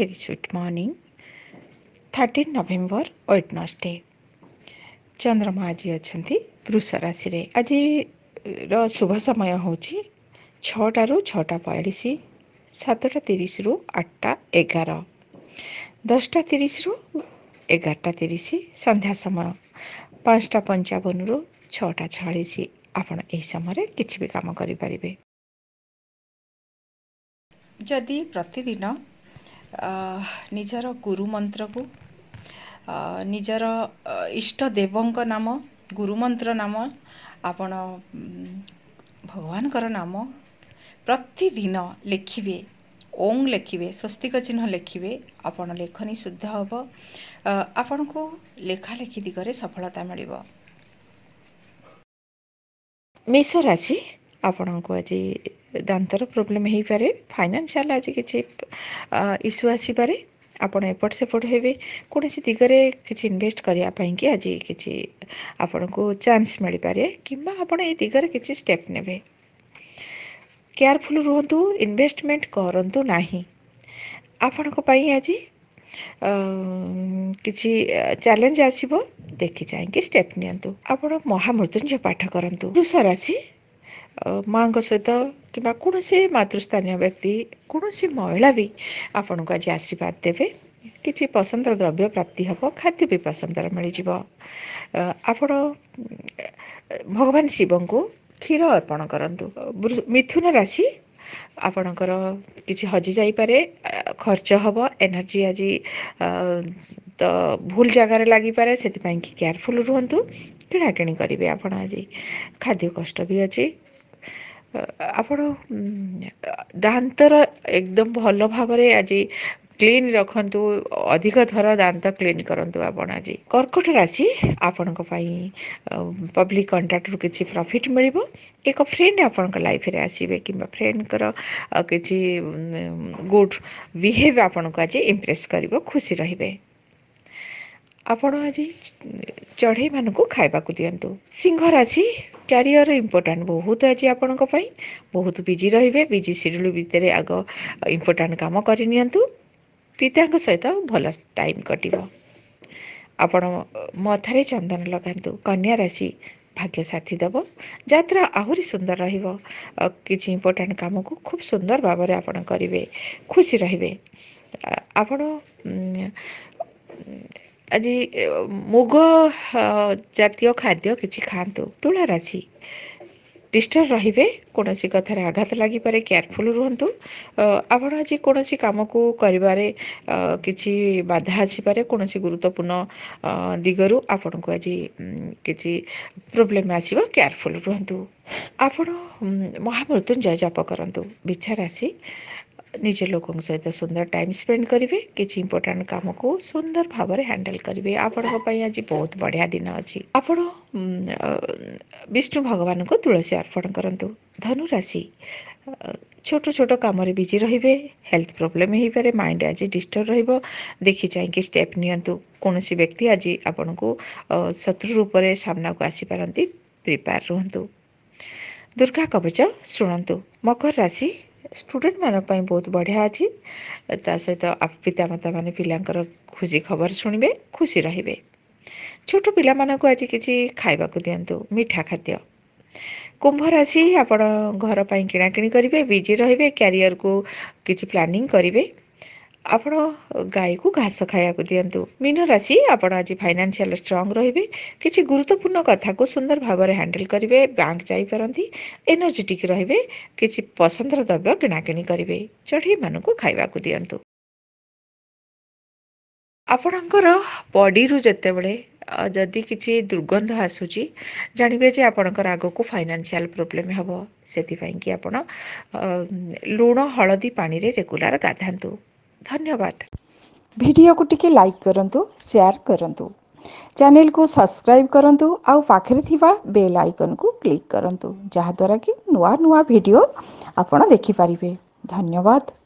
very sweet morning thirteen November Wednesday ଚନ୍ଦ୍ରମା ଆଜି ଅଛନ୍ତି ବୃଷ ରାଶିରେ ଆଜିର ଶୁଭ ସମୟ ହେଉଛି ଛଅଟାରୁ ଛଅଟା ପଇଁଚାଳିଶ ସାତଟା ତିରିଶରୁ ଆଠଟା ଏଗାର ଦଶଟା ତିରିଶରୁ ଏଗାରଟା ତିରିଶ ସନ୍ଧ୍ୟା ସମୟ ପାଞ୍ଚଟା ପଞ୍ଚାବନରୁ ଛଅଟା ଛୟାଳିଶ ଆପଣ ଏହି ସମୟରେ କିଛି ବି କାମ କରିପାରିବେ ଯଦି ପ୍ରତିଦିନ ନିଜର ଗୁରୁ ମନ୍ତ୍ରକୁ ନିଜର ଇଷ୍ଟ ଦେବଙ୍କ ନାମ ଗୁରୁମନ୍ତ୍ର ନାମ ଆପଣ ଭଗବାନଙ୍କର ନାମ ପ୍ରତିଦିନ ଲେଖିବେ ଓଂ ଲେଖିବେ ସ୍ୱସ୍ତିକ ଚିହ୍ନ ଲେଖିବେ ଆପଣ ଲେଖନୀ ଶୁଦ୍ଧ ହେବ ଆପଣଙ୍କୁ ଲେଖାଲେଖି ଦିଗରେ ସଫଳତା ମିଳିବ ମେଷ ରାଶି ଆପଣଙ୍କୁ ଆଜି ଦାନ୍ତର ପ୍ରୋବ୍ଲେମ୍ ହେଇପାରେ ଫାଇନାନ୍ସିଆଲ୍ ଆଜି କିଛି ଇସ୍ୟୁ ଆସିପାରେ ଆପଣ ଏପଟ ସେପଟ ହେବେ କୌଣସି ଦିଗରେ କିଛି ଇନଭେଷ୍ଟ କରିବା ପାଇଁକି ଆଜି କିଛି ଆପଣଙ୍କୁ ଚାନ୍ସ ମିଳିପାରେ କିମ୍ବା ଆପଣ ଏ ଦିଗରେ କିଛି ଷ୍ଟେପ୍ ନେବେ କେୟାରଫୁଲ୍ ରୁହନ୍ତୁ ଇନଭେଷ୍ଟମେଣ୍ଟ କରନ୍ତୁ ନାହିଁ ଆପଣଙ୍କ ପାଇଁ ଆଜି କିଛି ଚ୍ୟାଲେଞ୍ଜ ଆସିବ ଦେଖି ଚାହିଁକି ଷ୍ଟେପ୍ ନିଅନ୍ତୁ ଆପଣ ମହାମୃତ୍ୟୁଞ୍ଜୟ ପାଠ କରନ୍ତୁ ବୃଷ ରାଶି ମାଆଙ୍କ ସହିତ କିମ୍ବା କୌଣସି ମାତୃସ୍ଥାନୀୟ ବ୍ୟକ୍ତି କୌଣସି ମହିଳା ବି ଆପଣଙ୍କୁ ଆଜି ଆଶୀର୍ବାଦ ଦେବେ କିଛି ପସନ୍ଦର ଦ୍ରବ୍ୟ ପ୍ରାପ୍ତି ହେବ ଖାଦ୍ୟ ବି ପସନ୍ଦର ମିଳିଯିବ ଆପଣ ଭଗବାନ ଶିବଙ୍କୁ କ୍ଷୀର ଅର୍ପଣ କରନ୍ତୁ ମିଥୁନ ରାଶି ଆପଣଙ୍କର କିଛି ହଜିଯାଇପାରେ ଖର୍ଚ୍ଚ ହେବ ଏନର୍ଜି ଆଜି ତ ଭୁଲ ଜାଗାରେ ଲାଗିପାରେ ସେଥିପାଇଁ କି କେୟାରଫୁଲ୍ ରୁହନ୍ତୁ କିଣାକିଣି କରିବେ ଆପଣ ଆଜି ଖାଦ୍ୟ କଷ୍ଟ ବି ଅଛି ଆପଣ ଦାନ୍ତର ଏକଦମ୍ ଭଲ ଭାବରେ ଆଜି କ୍ଲିନ୍ ରଖନ୍ତୁ ଅଧିକ ଥର ଦାନ୍ତ କ୍ଲିନ୍ କରନ୍ତୁ ଆପଣ ଆଜି କର୍କଟ ରାଶି ଆପଣଙ୍କ ପାଇଁ ପବ୍ଲିକ୍ କଣ୍ଟ୍ରାକ୍ଟରୁ କିଛି ପ୍ରଫିଟ୍ ମିଳିବ ଏକ ଫ୍ରେଣ୍ଡ ଆପଣଙ୍କ ଲାଇଫ୍ରେ ଆସିବେ କିମ୍ବା ଫ୍ରେଣ୍ଡଙ୍କର କିଛି ଗୁଡ୍ ବିହେଭ୍ ଆପଣଙ୍କୁ ଆଜି ଇମ୍ପ୍ରେସ୍ କରିବ ଖୁସି ରହିବେ ଆପଣ ଆଜି ଚଢ଼େଇମାନଙ୍କୁ ଖାଇବାକୁ ଦିଅନ୍ତୁ ସିଂହ ରାଶି କ୍ୟାରିୟର ଇମ୍ପୋର୍ଟାଣ୍ଟ ବହୁତ ଆଜି ଆପଣଙ୍କ ପାଇଁ ବହୁତ ବିଜି ରହିବେ ବିଜି ସିଡ଼ୁଲ ଭିତରେ ଆଗ ଇମ୍ପୋର୍ଟାଣ୍ଟ କାମ କରିନିଅନ୍ତୁ ପିତାଙ୍କ ସହିତ ଭଲ ଟାଇମ୍ କଟିବ ଆପଣ ମଥାରେ ଚନ୍ଦନ ଲଗାନ୍ତୁ କନ୍ୟା ରାଶି ଭାଗ୍ୟ ସାଥି ଦେବ ଯାତ୍ରା ଆହୁରି ସୁନ୍ଦର ରହିବ କିଛି ଇମ୍ପୋର୍ଟାଣ୍ଟ କାମକୁ ଖୁବ୍ ସୁନ୍ଦର ଭାବରେ ଆପଣ କରିବେ ଖୁସି ରହିବେ ଆପଣ ଆଜି ମୁଗ ଜାତୀୟ ଖାଦ୍ୟ କିଛି ଖାଆନ୍ତୁ ତୁଳା ରାଶି ଡିଷ୍ଟର୍ବ ରହିବେ କୌଣସି କଥାରେ ଆଘାତ ଲାଗିପାରେ କେୟାରଫୁଲ୍ ରୁହନ୍ତୁ ଆପଣ ଆଜି କୌଣସି କାମକୁ କରିବାରେ କିଛି ବାଧା ଆସିପାରେ କୌଣସି ଗୁରୁତ୍ୱପୂର୍ଣ୍ଣ ଦିଗରୁ ଆପଣଙ୍କୁ ଆଜି କିଛି ପ୍ରୋବ୍ଲେମ୍ ଆସିବ କେୟାରଫୁଲ୍ ରୁହନ୍ତୁ ଆପଣ ମହାମୃତ୍ୟୁଞ୍ଜୟ ଜାପ କରନ୍ତୁ ବିଛା ରାଶି निजे लो सहित सुंदर टाइम स्पेंड स्पेन्ड गरे कि इम्पोर्टान्ट कामको सुन्दर भावर ह्यान्डल आपिँ आज बहुत बढिया दिन अझ आप विष्णु भगवान को तुलसी अर्पण कन्डु धनु राशि छोट छोटो काम विजिरहे हेल्थ प्रोब्लेम है परे माइंड आज डिस्टर्ब रहेको देखि कि स्टेप नियन्तु क व्यक्ति आज को शत्रु रूप रूपले सामनाको आसिपार प्रिपेयर रुन् दुर्गा कवच शुण मकर राशि ଷ୍ଟୁଡେଣ୍ଟମାନଙ୍କ ପାଇଁ ବହୁତ ବଢ଼ିଆ ଅଛି ତା ସହିତ ପିତାମାତା ମାନେ ପିଲାଙ୍କର ଖୁସି ଖବର ଶୁଣିବେ ଖୁସି ରହିବେ ଛୋଟ ପିଲାମାନଙ୍କୁ ଆଜି କିଛି ଖାଇବାକୁ ଦିଅନ୍ତୁ ମିଠା ଖାଦ୍ୟ କୁମ୍ଭ ରାଶି ଆପଣ ଘର ପାଇଁ କିଣାକିଣି କରିବେ ବିଜି ରହିବେ କ୍ୟାରିୟରକୁ କିଛି ପ୍ଲାନିଂ କରିବେ ଆପଣ ଗାଈକୁ ଘାସ ଖାଇବାକୁ ଦିଅନ୍ତୁ ମୀନ ରାଶି ଆପଣ ଆଜି ଫାଇନାନ୍ସିଆଲ ଷ୍ଟ୍ରଙ୍ଗ ରହିବେ କିଛି ଗୁରୁତ୍ୱପୂର୍ଣ୍ଣ କଥାକୁ ସୁନ୍ଦର ଭାବରେ ହ୍ୟାଣ୍ଡେଲ କରିବେ ବ୍ୟାଙ୍କ ଯାଇପାରନ୍ତି ଏନର୍ଜେଟିକ୍ ରହିବେ କିଛି ପସନ୍ଦର ଦ୍ରବ୍ୟ କିଣାକିଣି କରିବେ ଚଢ଼େଇମାନଙ୍କୁ ଖାଇବାକୁ ଦିଅନ୍ତୁ ଆପଣଙ୍କର ବଡିରୁ ଯେତେବେଳେ ଯଦି କିଛି ଦୁର୍ଗନ୍ଧ ଆସୁଛି ଜାଣିବେ ଯେ ଆପଣଙ୍କର ଆଗକୁ ଫାଇନାନ୍ସିଆଲ୍ ପ୍ରୋବ୍ଲେମ୍ ହେବ ସେଥିପାଇଁକି ଆପଣ ଲୁଣ ହଳଦୀ ପାଣିରେ ରେଗୁଲାର ଗାଧାନ୍ତୁ धन्यवाद वीडियो को टिके लाइक करूँ सेयार करूँ चैनल को सब्सक्राइब करूँ आउ पाखे बेल आइकन को क्लिक करूँ जहाद्वारा कि नुआ नुआ वीडियो आपड़ देखिपर धन्यवाद